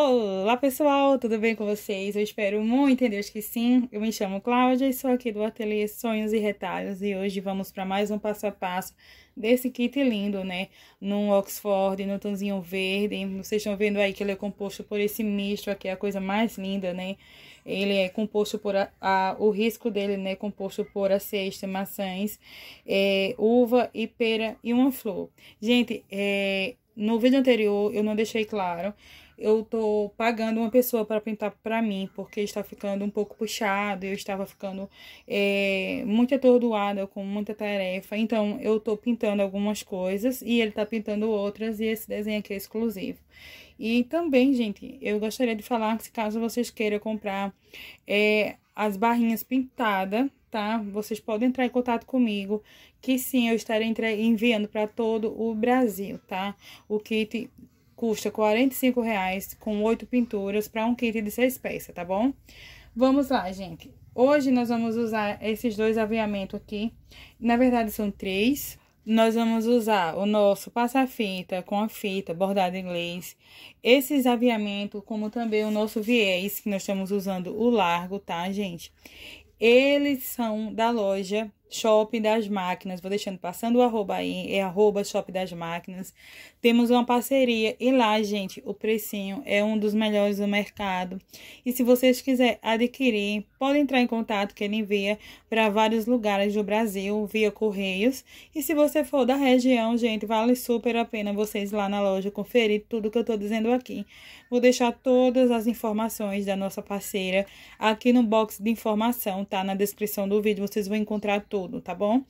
Olá pessoal, tudo bem com vocês? Eu espero muito em Deus que sim. Eu me chamo Cláudia e sou aqui do Ateliê Sonhos e Retalhos e hoje vamos para mais um passo a passo desse kit lindo, né? Num Oxford, no tonzinho verde. Vocês estão vendo aí que ele é composto por esse misto aqui, é a coisa mais linda, né? Ele é composto por a, a o risco dele, né? Composto por a cesta, maçãs, é, uva e pera e uma flor. Gente, é, no vídeo anterior eu não deixei claro eu tô pagando uma pessoa para pintar para mim, porque está ficando um pouco puxado, eu estava ficando é, muito atordoada com muita tarefa. Então, eu tô pintando algumas coisas e ele tá pintando outras, e esse desenho aqui é exclusivo. E também, gente, eu gostaria de falar que caso vocês queiram comprar é, as barrinhas pintadas, tá? Vocês podem entrar em contato comigo, que sim, eu estarei enviando para todo o Brasil, tá? O kit custa R$ reais com oito pinturas para um kit de seis peças, tá bom? Vamos lá, gente. Hoje nós vamos usar esses dois aviamentos aqui. Na verdade, são três. Nós vamos usar o nosso passa-fita com a fita bordada em inglês. Esses aviamentos, como também o nosso viés, que nós estamos usando o largo, tá, gente? Eles são da loja Shopping das Máquinas. Vou deixando passando o arroba aí, é arroba Shopping das Máquinas. Temos uma parceria e lá, gente, o precinho é um dos melhores do mercado. E se vocês quiserem adquirir, podem entrar em contato que é ele envia para vários lugares do Brasil via correios. E se você for da região, gente, vale super a pena vocês lá na loja conferir tudo que eu tô dizendo aqui. Vou deixar todas as informações da nossa parceira aqui no box de informação, tá? Na descrição do vídeo vocês vão encontrar tudo tudo, tá bom?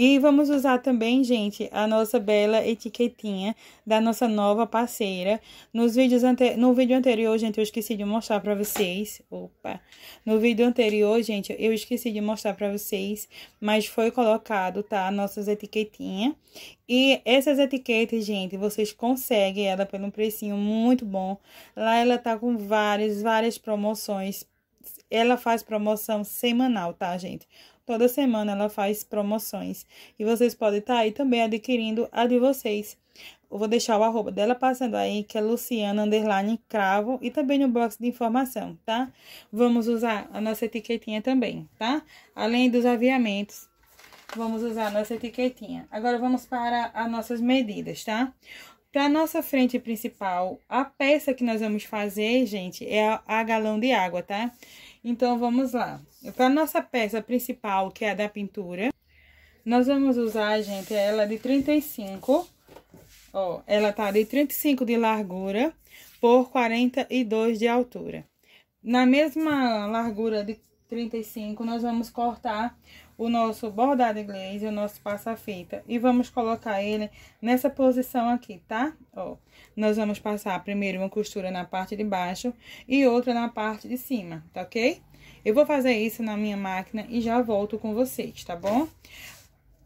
E vamos usar também, gente, a nossa bela etiquetinha da nossa nova parceira. Nos vídeos ante... No vídeo anterior, gente, eu esqueci de mostrar pra vocês. Opa! No vídeo anterior, gente, eu esqueci de mostrar pra vocês, mas foi colocado, tá? Nossas etiquetinhas. E essas etiquetas, gente, vocês conseguem ela por um precinho muito bom. Lá ela tá com várias, várias promoções. Ela faz promoção semanal, tá, gente? Toda semana ela faz promoções. E vocês podem estar tá aí também adquirindo a de vocês. Eu vou deixar o arroba dela passando aí, que é Luciana Underline Cravo, e também no box de informação, tá? Vamos usar a nossa etiquetinha também, tá? Além dos aviamentos, vamos usar a nossa etiquetinha. Agora, vamos para as nossas medidas, tá? Para a nossa frente principal, a peça que nós vamos fazer, gente, é a galão de água, tá? Tá? Então, vamos lá. Para nossa peça principal, que é a da pintura, nós vamos usar, gente, ela de 35. Ó, ela tá de 35 de largura por 42 de altura. Na mesma largura de 35, nós vamos cortar o nosso bordado inglês e o nosso passa-fita. E vamos colocar ele nessa posição aqui, tá? Ó, nós vamos passar primeiro uma costura na parte de baixo e outra na parte de cima, tá ok? Eu vou fazer isso na minha máquina e já volto com vocês, tá bom?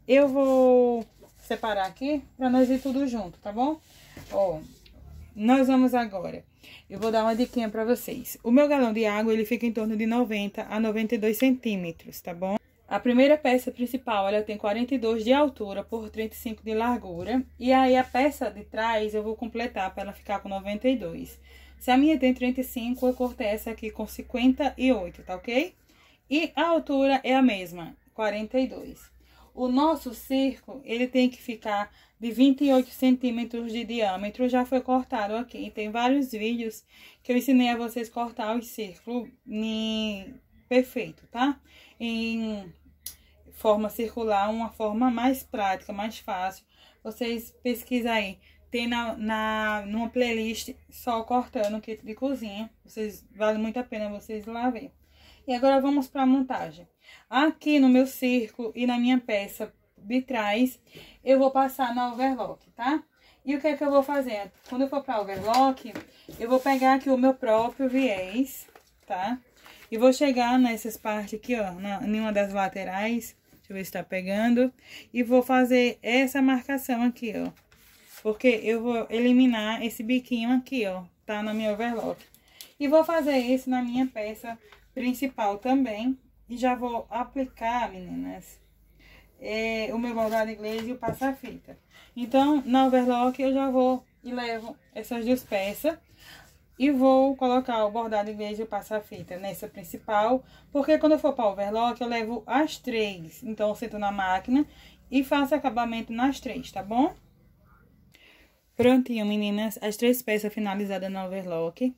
Eu vou separar aqui para nós ir tudo junto, tá bom? Ó, nós vamos agora. Eu vou dar uma diquinha para vocês. O meu galão de água, ele fica em torno de 90 a 92 centímetros, tá bom? A primeira peça principal, ela tem 42 de altura por 35 de largura. E aí, a peça de trás eu vou completar para ela ficar com 92. Se a minha tem 35, eu cortei essa aqui com 58, tá ok? E a altura é a mesma, 42. O nosso circo, ele tem que ficar de 28 centímetros de diâmetro, já foi cortado aqui. Tem vários vídeos que eu ensinei a vocês cortar o círculo em... perfeito, tá? Em forma circular, uma forma mais prática, mais fácil. Vocês pesquisem aí. Tem na, na, numa playlist só cortando kit de cozinha. Vocês, vale muito a pena vocês lá ver. E agora vamos para a montagem. Aqui no meu círculo e na minha peça de trás, eu vou passar na overlock, tá? E o que é que eu vou fazer? Quando eu for para overlock, eu vou pegar aqui o meu próprio viés, tá? E vou chegar nessas partes aqui, ó, na, em uma das laterais, que vai estar pegando. E vou fazer essa marcação aqui, ó. Porque eu vou eliminar esse biquinho aqui, ó. Tá na minha overlock. E vou fazer isso na minha peça principal também. E já vou aplicar, meninas, é, o meu bordado inglês e o passa-fita. Então, na overlock eu já vou e levo essas duas peças e vou colocar o bordado em vez de passar fita nessa principal, porque quando eu for para o overlock, eu levo as três. Então, eu sento na máquina e faço acabamento nas três, tá bom? Prontinho, meninas, as três peças finalizadas no overlock.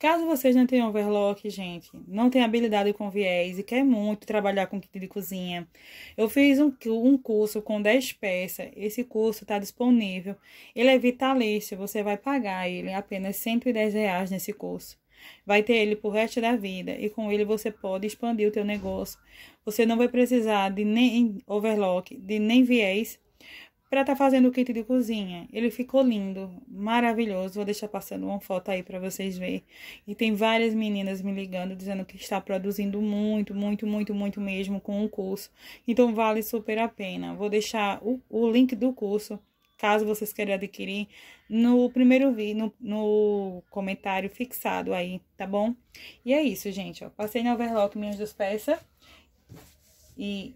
Caso vocês não tenham overlock, gente, não tenha habilidade com viés e quer muito trabalhar com kit de cozinha, eu fiz um, um curso com 10 peças. Esse curso está disponível. Ele é vitalício, você vai pagar ele apenas 110 reais nesse curso. Vai ter ele por resto da vida e com ele você pode expandir o teu negócio. Você não vai precisar de nem overlock, de nem viés para estar tá fazendo o kit de cozinha. Ele ficou lindo, maravilhoso. Vou deixar passando uma foto aí para vocês verem. E tem várias meninas me ligando dizendo que está produzindo muito, muito, muito, muito mesmo com o curso. Então vale super a pena. Vou deixar o, o link do curso caso vocês queiram adquirir, no primeiro vídeo, no, no, comentário fixado aí, tá bom? E é isso, gente, ó. Passei no overlock minhas duas peças e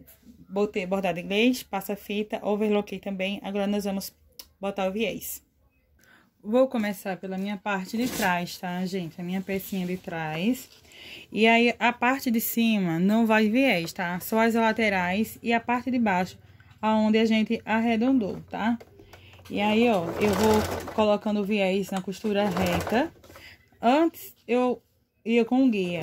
botei bordado inglês, passa fita, overloquei também. Agora nós vamos botar o viés. Vou começar pela minha parte de trás, tá, gente? A minha pecinha de trás. E aí, a parte de cima não vai viés, tá? Só as laterais e a parte de baixo, aonde a gente arredondou, tá? E aí, ó, eu vou colocando o viés na costura reta. Antes, eu ia com o guia.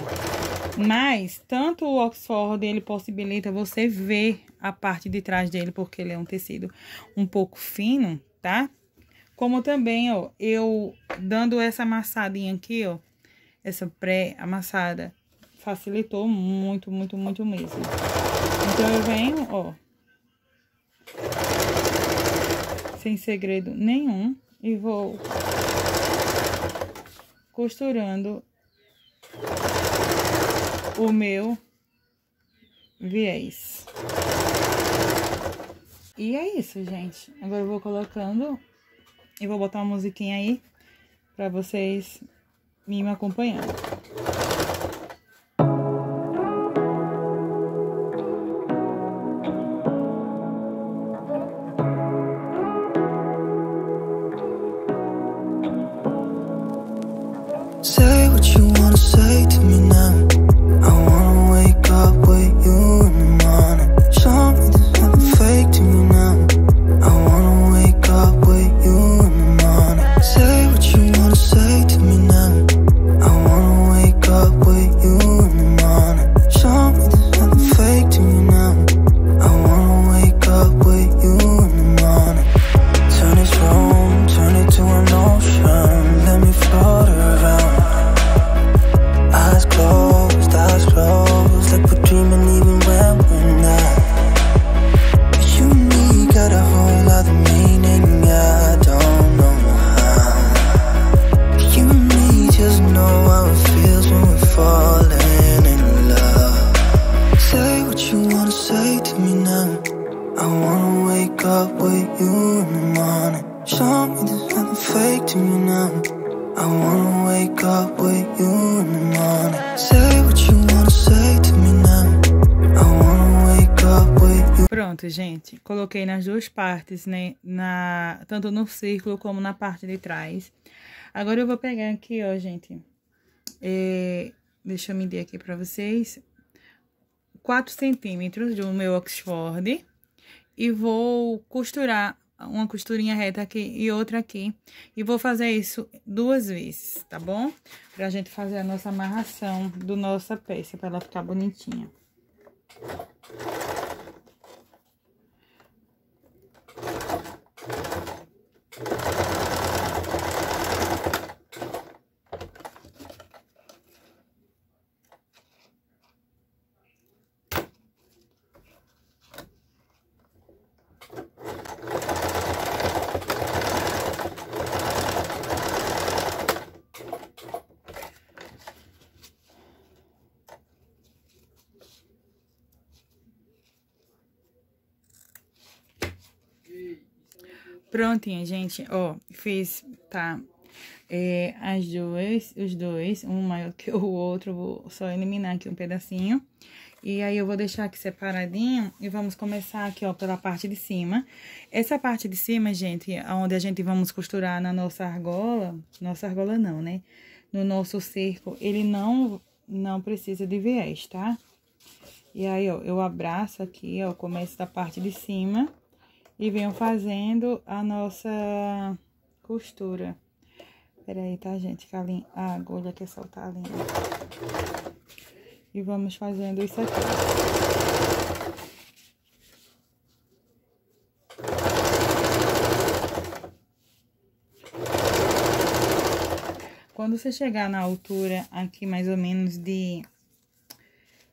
Mas, tanto o Oxford, ele possibilita você ver a parte de trás dele, porque ele é um tecido um pouco fino, tá? Como também, ó, eu dando essa amassadinha aqui, ó, essa pré-amassada, facilitou muito, muito, muito mesmo. Então, eu venho, ó, sem segredo nenhum, e vou costurando o meu viés. E é isso, gente. Agora eu vou colocando e vou botar uma musiquinha aí para vocês me acompanhando. up with you in the morning. Show me fake to me now. I wanna wake up with you in the morning. Say what you wanna say to me now. I wanna wake up with you. Pronto, gente. Coloquei nas duas partes, né? Na, tanto no círculo como na parte de trás. Agora eu vou pegar aqui, ó, gente. É, deixa eu medir aqui pra vocês. 4 centímetros do meu Oxford e vou costurar uma costurinha reta aqui e outra aqui. E vou fazer isso duas vezes, tá bom? Pra gente fazer a nossa amarração do nossa peça, pra ela ficar bonitinha. Prontinho, gente, ó, fiz, tá, é, as duas, os dois, um maior que o outro, vou só eliminar aqui um pedacinho. E aí, eu vou deixar aqui separadinho e vamos começar aqui, ó, pela parte de cima. Essa parte de cima, gente, onde a gente vamos costurar na nossa argola, nossa argola não, né? No nosso cerco, ele não, não precisa de viés, tá? E aí, ó, eu abraço aqui, ó, começo da parte de cima e venho fazendo a nossa costura. Pera aí, tá, gente? Que a, linha, a agulha quer é soltar a linha. E vamos fazendo isso aqui. Quando você chegar na altura aqui mais ou menos de...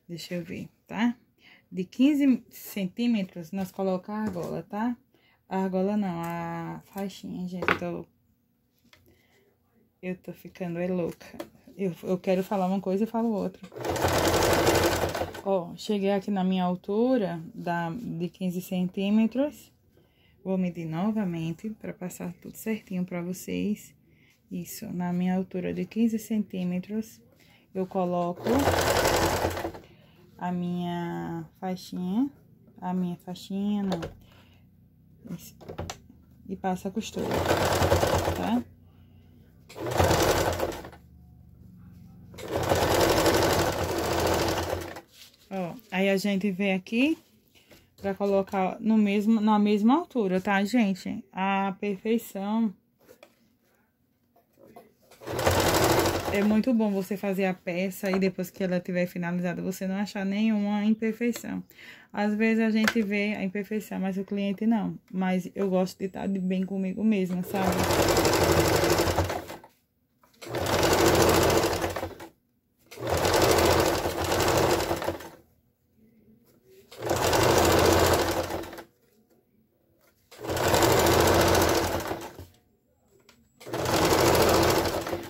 Deixa eu ver, tá? Tá? de 15 centímetros, nós colocamos a argola, tá? A argola não, a faixinha, gente, tô... Eu tô ficando é louca. Eu, eu quero falar uma coisa e falo outra. Ó, cheguei aqui na minha altura da, de 15 centímetros. Vou medir novamente para passar tudo certinho para vocês. Isso, na minha altura de 15 centímetros, eu coloco a minha faixinha, a minha faixinha, não. E passa a costura, tá? Ó, aí a gente vem aqui pra colocar no mesmo, na mesma altura, tá, gente? A perfeição... é muito bom você fazer a peça e depois que ela estiver finalizada, você não achar nenhuma imperfeição. Às vezes a gente vê a imperfeição, mas o cliente não. Mas eu gosto de estar bem comigo mesma, sabe?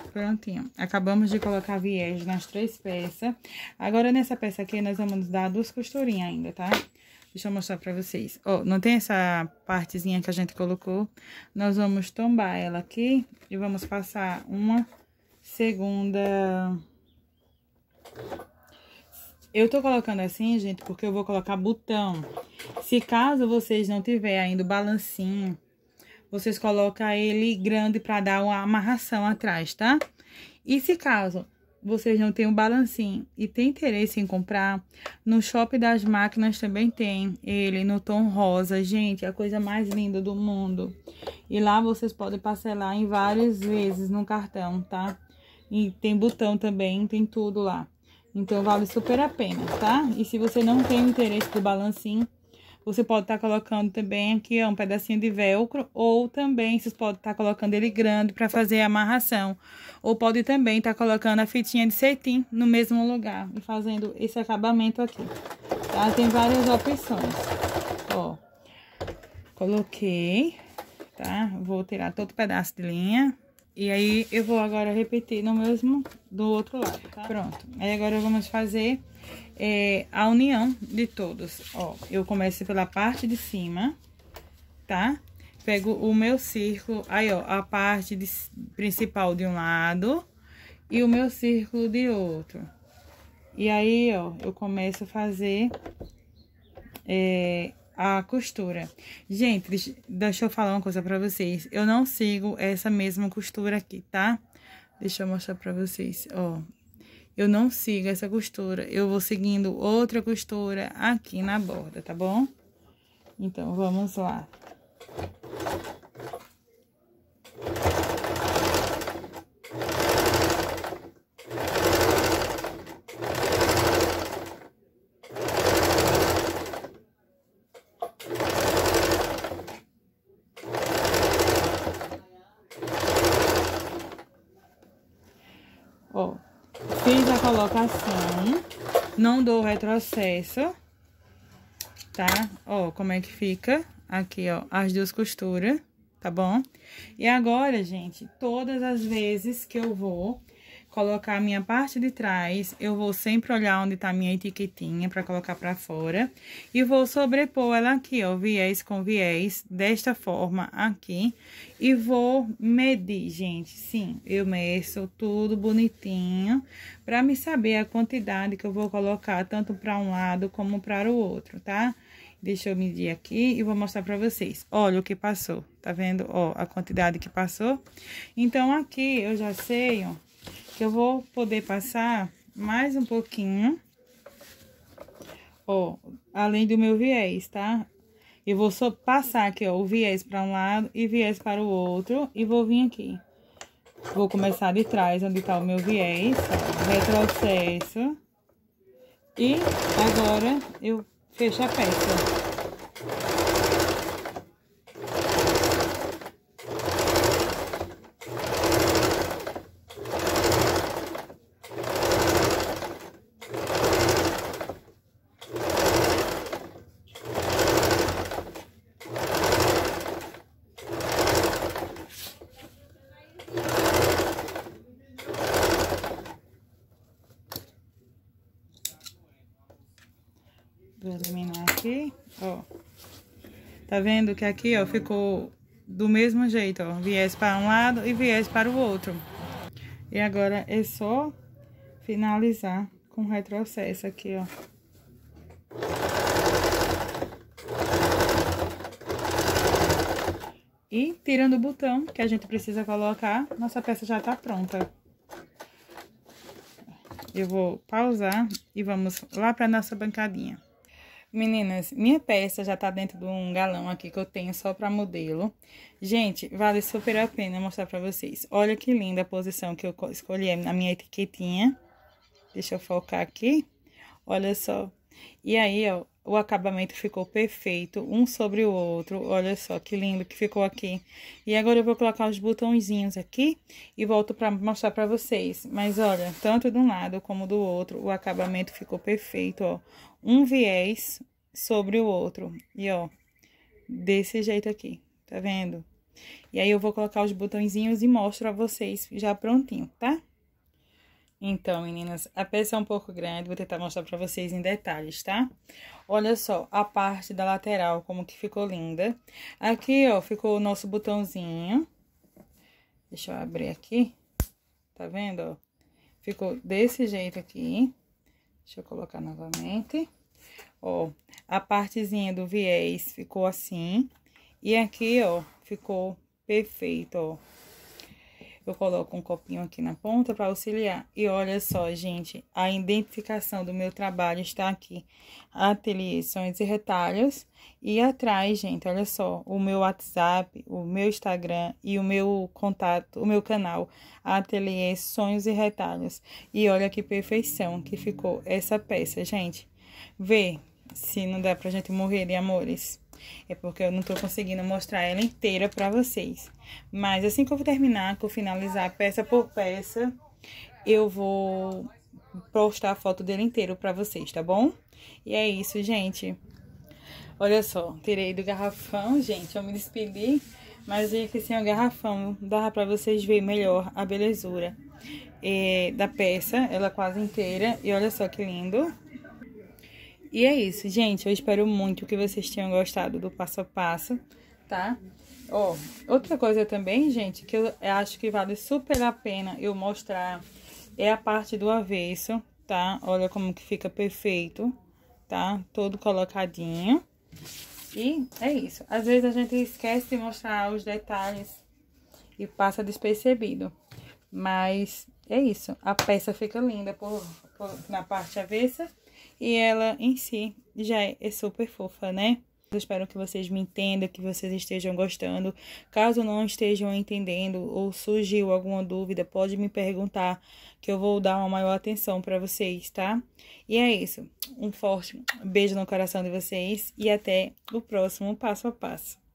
Prontinho. Acabamos de colocar viés nas três peças. Agora, nessa peça aqui, nós vamos dar duas costurinhas ainda, tá? Deixa eu mostrar pra vocês. Ó, oh, não tem essa partezinha que a gente colocou? Nós vamos tombar ela aqui e vamos passar uma segunda... Eu tô colocando assim, gente, porque eu vou colocar botão. Se caso vocês não tiver ainda o balancinho vocês colocam ele grande para dar uma amarração atrás, tá? E se caso vocês não têm um balancinho e tem interesse em comprar, no shopping das máquinas também tem ele no tom rosa, gente, é a coisa mais linda do mundo. E lá vocês podem parcelar em várias vezes no cartão, tá? E tem botão também, tem tudo lá. Então vale super a pena, tá? E se você não tem interesse do balancinho, você pode estar tá colocando também aqui um pedacinho de velcro, ou também vocês podem estar tá colocando ele grande para fazer a amarração. Ou pode também estar tá colocando a fitinha de cetim no mesmo lugar e fazendo esse acabamento aqui, tá? Tem várias opções, ó. Coloquei, tá? Vou tirar todo o pedaço de linha. E aí, eu vou agora repetir no mesmo do outro lado, tá? Pronto. Aí, agora vamos fazer é, a união de todos. Ó, eu começo pela parte de cima, tá? Pego o meu círculo, aí, ó, a parte de, principal de um lado e o meu círculo de outro. E aí, ó, eu começo a fazer é, a costura. Gente, deixa eu falar uma coisa pra vocês. Eu não sigo essa mesma costura aqui, tá? Deixa eu mostrar pra vocês, ó. Eu não sigo essa costura. Eu vou seguindo outra costura aqui na borda, tá bom? Então, vamos lá. Então, dou retrocesso, tá? Ó, como é que fica? Aqui, ó, as duas costuras, tá bom? E agora, gente, todas as vezes que eu vou colocar a minha parte de trás, eu vou sempre olhar onde tá a minha etiquetinha para colocar para fora. E vou sobrepor ela aqui, ó, viés com viés, desta forma aqui. E vou medir, gente, sim, eu meço tudo bonitinho para me saber a quantidade que eu vou colocar tanto para um lado como para o outro, tá? Deixa eu medir aqui e vou mostrar pra vocês. Olha o que passou, tá vendo? Ó, a quantidade que passou. Então, aqui eu já sei, ó, que eu vou poder passar mais um pouquinho. Ó, além do meu viés, tá? Eu vou só passar aqui, ó, o viés para um lado e viés para o outro. E vou vir aqui. Vou começar de trás, onde tá o meu viés. Ó, retrocesso. E agora eu fecho a peça. Tá vendo que aqui, ó, ficou do mesmo jeito, ó. Viés para um lado e viés para o outro. E agora é só finalizar com retrocesso aqui, ó. E tirando o botão que a gente precisa colocar, nossa peça já tá pronta. Eu vou pausar e vamos lá para nossa bancadinha. Meninas, minha peça já tá dentro de um galão aqui que eu tenho só pra modelo. Gente, vale super a pena mostrar pra vocês. Olha que linda a posição que eu escolhi na minha etiquetinha. Deixa eu focar aqui. Olha só. E aí, ó, o acabamento ficou perfeito, um sobre o outro. Olha só que lindo que ficou aqui. E agora eu vou colocar os botõezinhos aqui e volto para mostrar para vocês. Mas olha, tanto de um lado como do outro, o acabamento ficou perfeito, ó. Um viés sobre o outro. E ó, desse jeito aqui, tá vendo? E aí eu vou colocar os botõezinhos e mostro a vocês já prontinho, tá? Então, meninas, a peça é um pouco grande, vou tentar mostrar pra vocês em detalhes, tá? Olha só, a parte da lateral, como que ficou linda. Aqui, ó, ficou o nosso botãozinho. Deixa eu abrir aqui. Tá vendo, ó? Ficou desse jeito aqui. Deixa eu colocar novamente. Ó, a partezinha do viés ficou assim. E aqui, ó, ficou perfeito, ó. Eu coloco um copinho aqui na ponta para auxiliar. E olha só, gente, a identificação do meu trabalho está aqui. Ateliê Sonhos e Retalhos. E atrás, gente, olha só, o meu WhatsApp, o meu Instagram e o meu contato, o meu canal, Ateliê Sonhos e Retalhos. E olha que perfeição que ficou essa peça, gente. Vê se não dá pra gente morrer de amores. É porque eu não tô conseguindo mostrar ela inteira pra vocês. Mas assim que eu terminar, que eu finalizar peça por peça, eu vou postar a foto dele inteiro pra vocês, tá bom? E é isso, gente. Olha só, tirei do garrafão, gente, eu me despedi, mas eu que sem o garrafão Dá pra vocês verem melhor a belezura é, da peça, ela quase inteira, e olha só que lindo. E é isso, gente. Eu espero muito que vocês tenham gostado do passo a passo, tá? Ó, oh, outra coisa também, gente, que eu acho que vale super a pena eu mostrar é a parte do avesso, tá? Olha como que fica perfeito, tá? Todo colocadinho. E é isso. Às vezes a gente esquece de mostrar os detalhes e passa despercebido. Mas é isso. A peça fica linda por, por na parte avessa e ela em si já é super fofa, né? Eu espero que vocês me entendam, que vocês estejam gostando. Caso não estejam entendendo ou surgiu alguma dúvida, pode me perguntar, que eu vou dar uma maior atenção para vocês, tá? E é isso. Um forte beijo no coração de vocês e até o próximo passo a passo.